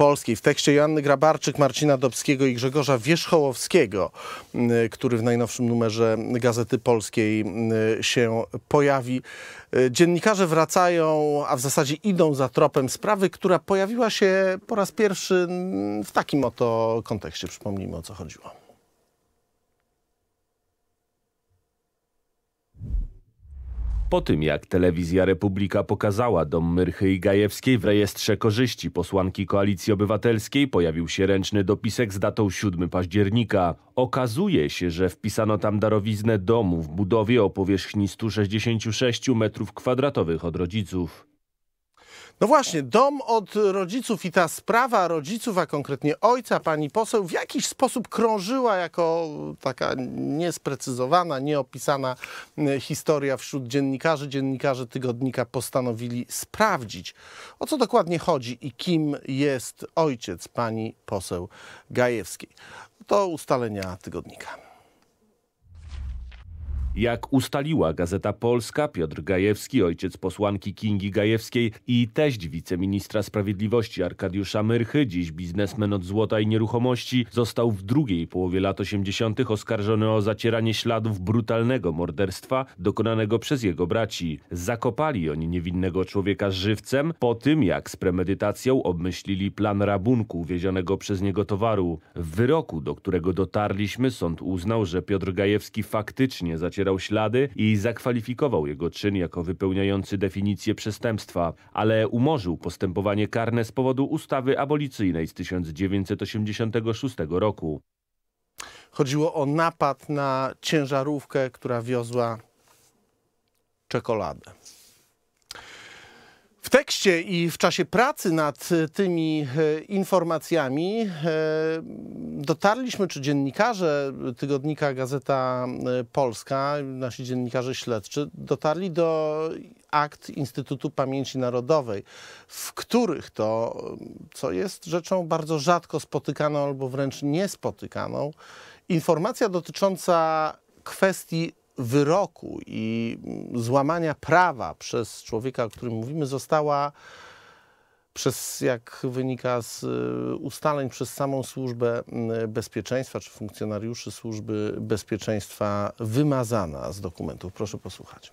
Polskiej w tekście Joanny Grabarczyk, Marcina Dobskiego i Grzegorza Wierzchołowskiego, y, który w najnowszym numerze Gazety Polskiej y, się pojawi. Y, dziennikarze wracają, a w zasadzie idą za tropem sprawy, która pojawiła się po raz pierwszy mm, w takim oto kontekście. Przypomnijmy o co chodziło. Po tym jak telewizja Republika pokazała dom Myrchy i Gajewskiej w rejestrze korzyści posłanki Koalicji Obywatelskiej pojawił się ręczny dopisek z datą 7 października. Okazuje się, że wpisano tam darowiznę domu w budowie o powierzchni 166 m2 od rodziców. No właśnie, dom od rodziców i ta sprawa rodziców, a konkretnie ojca pani poseł, w jakiś sposób krążyła jako taka niesprecyzowana, nieopisana historia wśród dziennikarzy. Dziennikarze tygodnika postanowili sprawdzić, o co dokładnie chodzi i kim jest ojciec pani poseł Gajewskiej. To ustalenia tygodnika. Jak ustaliła Gazeta Polska, Piotr Gajewski, ojciec posłanki Kingi Gajewskiej i teść wiceministra sprawiedliwości Arkadiusza Myrchy, dziś biznesmen od złota i nieruchomości, został w drugiej połowie lat 80. oskarżony o zacieranie śladów brutalnego morderstwa dokonanego przez jego braci. Zakopali oni niewinnego człowieka żywcem po tym, jak z premedytacją obmyślili plan rabunku uwiezionego przez niego towaru. W wyroku, do którego dotarliśmy, sąd uznał, że Piotr Gajewski faktycznie zacierał zacierał ślady i zakwalifikował jego czyn jako wypełniający definicję przestępstwa, ale umorzył postępowanie karne z powodu ustawy abolicyjnej z 1986 roku. Chodziło o napad na ciężarówkę, która wiozła czekoladę. W tekście i w czasie pracy nad e, tymi e, informacjami e, dotarliśmy, czy dziennikarze tygodnika Gazeta Polska, nasi dziennikarze śledczy, dotarli do akt Instytutu Pamięci Narodowej, w których to, co jest rzeczą bardzo rzadko spotykaną albo wręcz niespotykaną, informacja dotycząca kwestii wyroku i złamania prawa przez człowieka, o którym mówimy, została przez, jak wynika z y, ustaleń przez samą służbę y, bezpieczeństwa czy funkcjonariuszy służby bezpieczeństwa wymazana z dokumentów. Proszę posłuchać.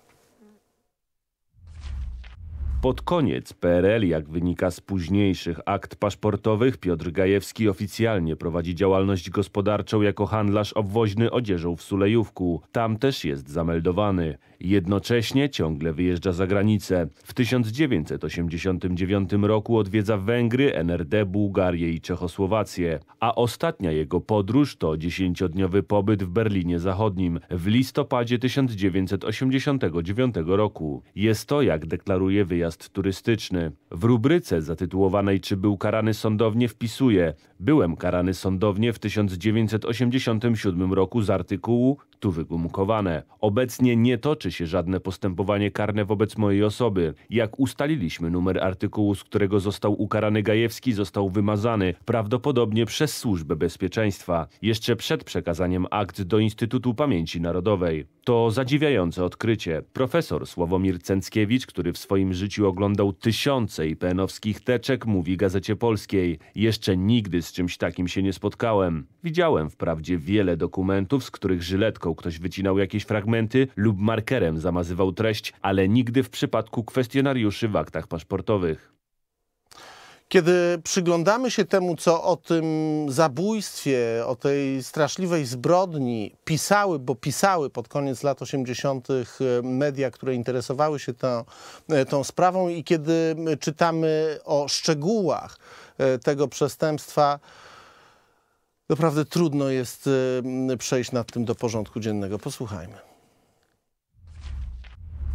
Pod koniec PRL, jak wynika z późniejszych akt paszportowych, Piotr Gajewski oficjalnie prowadzi działalność gospodarczą jako handlarz obwoźny odzieżą w Sulejówku. Tam też jest zameldowany. Jednocześnie ciągle wyjeżdża za granicę. W 1989 roku odwiedza Węgry, NRD, Bułgarię i Czechosłowację. A ostatnia jego podróż to dziesięciodniowy pobyt w Berlinie Zachodnim w listopadzie 1989 roku. Jest to, jak deklaruje wyjazd turystyczny. W rubryce zatytułowanej Czy był karany sądownie wpisuje Byłem karany sądownie w 1987 roku z artykułu tu wygumkowane. Obecnie nie toczy się żadne postępowanie karne wobec mojej osoby. Jak ustaliliśmy, numer artykułu, z którego został ukarany Gajewski, został wymazany, prawdopodobnie przez Służbę Bezpieczeństwa, jeszcze przed przekazaniem akt do Instytutu Pamięci Narodowej. To zadziwiające odkrycie. Profesor Sławomir Cęckiewicz, który w swoim życiu oglądał tysiące IPN-owskich teczek, mówi Gazecie Polskiej. Jeszcze nigdy z czymś takim się nie spotkałem. Widziałem wprawdzie wiele dokumentów, z których żyletko kreską ktoś wycinał jakieś fragmenty lub markerem zamazywał treść, ale nigdy w przypadku kwestionariuszy w aktach paszportowych. Kiedy przyglądamy się temu, co o tym zabójstwie, o tej straszliwej zbrodni pisały, bo pisały pod koniec lat 80. E, media, które interesowały się tą, e, tą sprawą, i kiedy czytamy o szczegółach e, tego przestępstwa, Naprawdę trudno jest przejść nad tym do porządku dziennego. Posłuchajmy.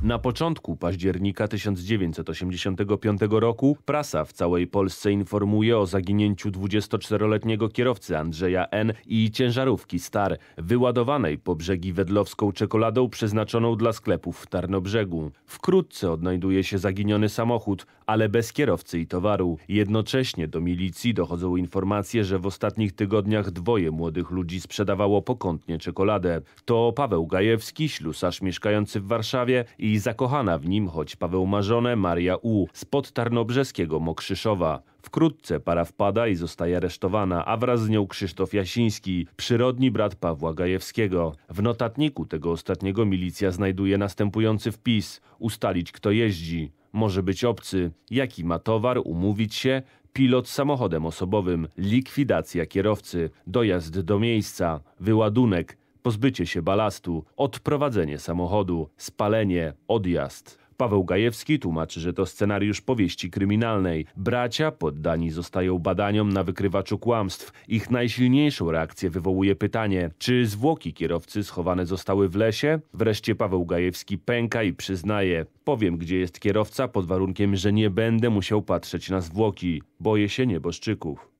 Na początku października 1985 roku prasa w całej Polsce informuje o zaginięciu 24-letniego kierowcy Andrzeja N. i ciężarówki Star, wyładowanej po brzegi wedlowską czekoladą przeznaczoną dla sklepów w Tarnobrzegu. Wkrótce odnajduje się zaginiony samochód, ale bez kierowcy i towaru. Jednocześnie do milicji dochodzą informacje, że w ostatnich tygodniach dwoje młodych ludzi sprzedawało pokątnie czekoladę. To Paweł Gajewski, ślusarz mieszkający w Warszawie i i zakochana w nim, choć Paweł Marzone, Maria U. spod tarnobrzeskiego Mokrzyszowa. Wkrótce para wpada i zostaje aresztowana, a wraz z nią Krzysztof Jasiński, przyrodni brat Pawła Gajewskiego. W notatniku tego ostatniego milicja znajduje następujący wpis: ustalić kto jeździ, może być obcy, jaki ma towar, umówić się, pilot samochodem osobowym, likwidacja kierowcy, dojazd do miejsca, wyładunek, pozbycie się balastu, odprowadzenie samochodu, spalenie, odjazd. Paweł Gajewski tłumaczy, że to scenariusz powieści kryminalnej. Bracia poddani zostają badaniom na wykrywaczu kłamstw. Ich najsilniejszą reakcję wywołuje pytanie, czy zwłoki kierowcy schowane zostały w lesie? Wreszcie Paweł Gajewski pęka i przyznaje: Powiem, gdzie jest kierowca, pod warunkiem, że nie będę musiał patrzeć na zwłoki. Boję się nieboszczyków.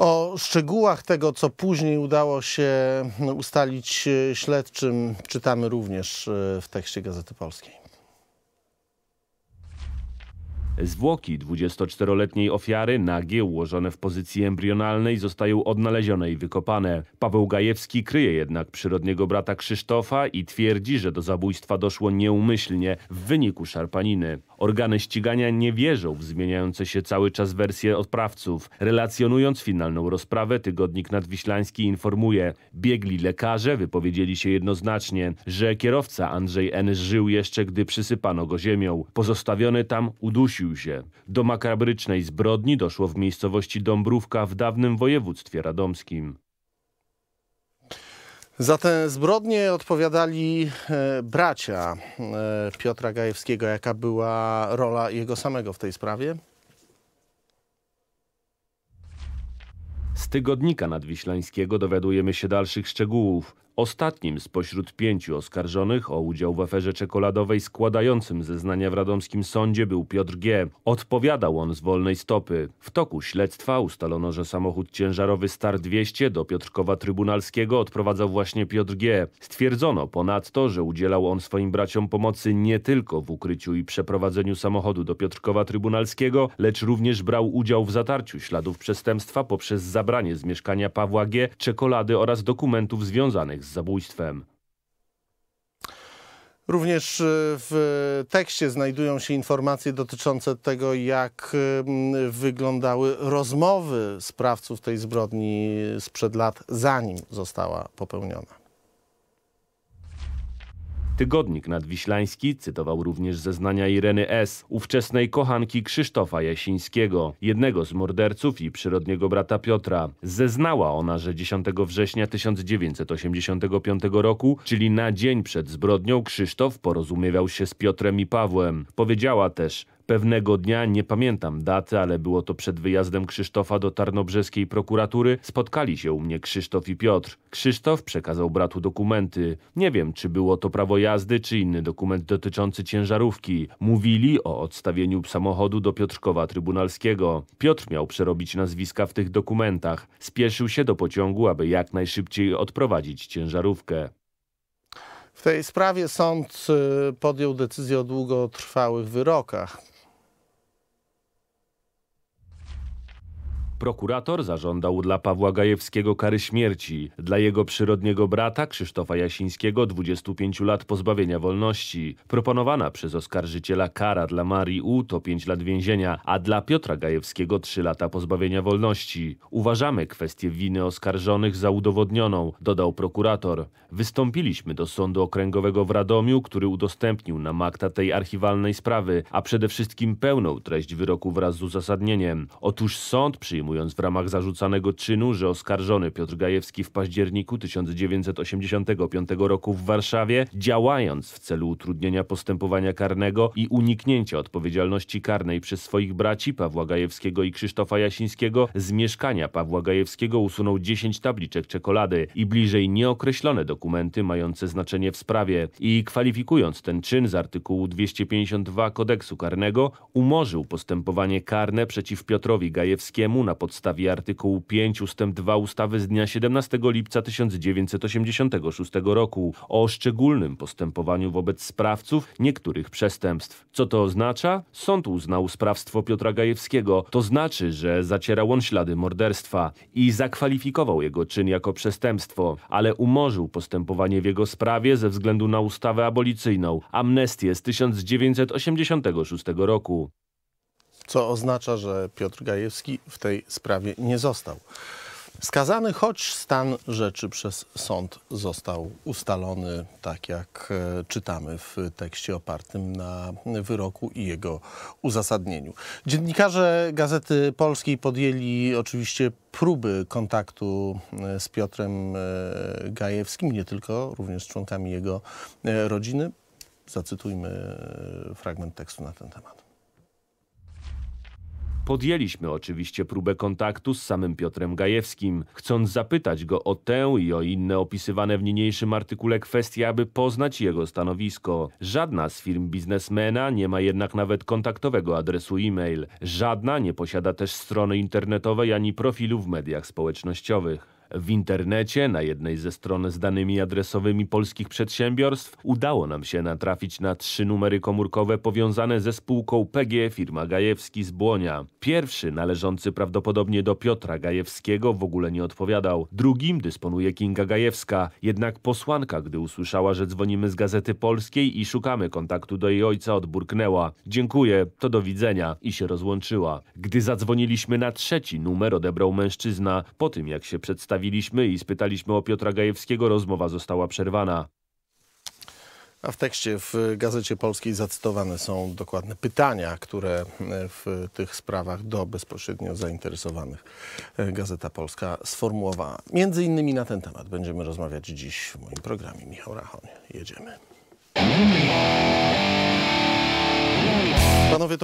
O szczegółach tego, co później udało się ustalić e, śledczym, czytamy również e, w tekście Gazety Polskiej. Zwłoki 24-letniej ofiary, nagie, ułożone w pozycji embrionalnej, zostają odnalezione i wykopane. Paweł Gajewski kryje jednak przyrodniego brata Krzysztofa i twierdzi, że do zabójstwa doszło nieumyślnie w wyniku szarpaniny. Organy ścigania nie wierzą w zmieniające się cały czas wersje odprawców. Relacjonując finalną rozprawę, tygodnik nadwiślański informuje: biegli lekarze wypowiedzieli się jednoznacznie, że kierowca Andrzej N. żył jeszcze, gdy przysypano go ziemią. Pozostawiony tam udusił zgodził się. Do makabrycznej zbrodni doszło w miejscowości Dąbrówka w dawnym województwie radomskim. Za te zbrodnie odpowiadali e, bracia e, Piotra Gajewskiego. Jaka była rola jego samego w tej sprawie? Z tygodnika nadwiślańskiego dowiadujemy się dalszych szczegółów. Ostatnim spośród pięciu oskarżonych o udział w aferze czekoladowej składającym zeznania w radomskim sądzie był Piotr G. Odpowiadał on z wolnej stopy. W toku śledztwa ustalono, że samochód ciężarowy Star 200 do Piotrkowa Trybunalskiego odprowadzał właśnie Piotr G. Stwierdzono ponadto, że udzielał on swoim braciom pomocy nie tylko w ukryciu i przeprowadzeniu samochodu do Piotrkowa Trybunalskiego, lecz również brał udział w zatarciu śladów przestępstwa poprzez zabranie z mieszkania Pawła G. czekolady oraz dokumentów związanych z z zabójstwem. Również e, w tekście znajdują się informacje dotyczące tego, jak e, wyglądały rozmowy sprawców tej zbrodni sprzed lat, zanim została popełniona. Tygodnik Nadwiślański cytował również zeznania Ireny S., ówczesnej kochanki Krzysztofa Jasińskiego, jednego z morderców i przyrodniego brata Piotra. Zeznała ona, że 10 września 1985 roku, czyli na dzień przed zbrodnią, Krzysztof porozumiewał się z Piotrem i Pawłem. Powiedziała też, Pewnego dnia, nie pamiętam daty, ale było to przed wyjazdem Krzysztofa do tarnobrzeskiej prokuratury, spotkali się u mnie Krzysztof i Piotr. Krzysztof przekazał bratu dokumenty. Nie wiem, czy było to prawo jazdy, czy inny dokument dotyczący ciężarówki. Mówili o odstawieniu samochodu do Piotrkowa Trybunalskiego. Piotr miał przerobić nazwiska w tych dokumentach. Spieszył się do pociągu, aby jak najszybciej odprowadzić ciężarówkę. W tej sprawie sąd y, podjął decyzję o długotrwałych wyrokach. Prokurator zażądał dla Pawła Gajewskiego kary śmierci, dla jego przyrodniego brata Krzysztofa Jasińskiego 25 lat pozbawienia wolności. Proponowana przez oskarżyciela kara dla Marii U to 5 lat więzienia, a dla Piotra Gajewskiego 3 lata pozbawienia wolności. Uważamy kwestię winy oskarżonych za udowodnioną, dodał prokurator. Wystąpiliśmy do Sądu Okręgowego w Radomiu, który udostępnił nam akta tej archiwalnej sprawy, a przede wszystkim pełną treść wyroku wraz z uzasadnieniem. Otóż sąd przyjmuje informując w ramach zarzucanego czynu, że oskarżony Piotr Gajewski w październiku 1985 roku w Warszawie, działając w celu utrudnienia postępowania karnego i uniknięcia odpowiedzialności karnej przez swoich braci Pawła Gajewskiego i Krzysztofa Jasińskiego, z mieszkania Pawła Gajewskiego usunął 10 tabliczek czekolady i bliżej nieokreślone dokumenty mające znaczenie w sprawie i kwalifikując ten czyn z artykułu 252 kodeksu karnego, umorzył postępowanie karne przeciw Piotrowi Gajewskiemu na podstawie artykułu 5 ust. 2 ustawy z dnia 17 lipca 1986 roku o szczególnym postępowaniu wobec sprawców niektórych przestępstw. Co to oznacza? Sąd uznał sprawstwo Piotra Gajewskiego. To znaczy, że zacierał on ślady morderstwa i zakwalifikował jego czyn jako przestępstwo, ale umorzył postępowanie w jego sprawie ze względu na ustawę abolicyjną, amnestię z 1986 roku co oznacza, że Piotr Gajewski w tej sprawie nie został skazany, choć stan rzeczy przez sąd został ustalony, tak jak e, czytamy w tekście opartym na wyroku i jego uzasadnieniu. Dziennikarze Gazety Polskiej podjęli oczywiście próby kontaktu e, z Piotrem e, Gajewskim, nie tylko, również z członkami jego rodziny. Zacytujmy fragment tekstu na ten temat. Podjęliśmy oczywiście próbę kontaktu z samym Piotrem Gajewskim, chcąc zapytać go o tę i o inne opisywane w niniejszym artykule kwestie, aby poznać jego stanowisko. Żadna z firm biznesmena nie ma jednak nawet kontaktowego adresu e-mail. Żadna nie posiada też strony internetowej ani profilu w mediach społecznościowych. W internecie, na jednej ze stron z danymi adresowymi polskich przedsiębiorstw, udało nam się natrafić na trzy numery komórkowe powiązane ze spółką PG firma Gajewski z Błonia. Pierwszy, należący prawdopodobnie do Piotra Gajewskiego, w ogóle nie odpowiadał. Drugim dysponuje Kinga Gajewska. Jednak posłanka, gdy usłyszała, że dzwonimy z Gazety Polskiej i szukamy kontaktu do jej ojca, odburknęła. Dziękuję, to do widzenia. I się rozłączyła. Gdy zadzwoniliśmy na trzeci numer, odebrał mężczyzna. Po tym, jak się przedstawił przedstawiliśmy i spytaliśmy o Piotra Gajewskiego, rozmowa została przerwana. A w tekście w Gazecie Polskiej zacytowane są dokładne pytania, które w tych sprawach do bezpośrednio zainteresowanych e, Gazeta Polska sformułowała. Między innymi na ten temat będziemy rozmawiać dziś w moim programie. Michał Rachoń, jedziemy. Panowie, to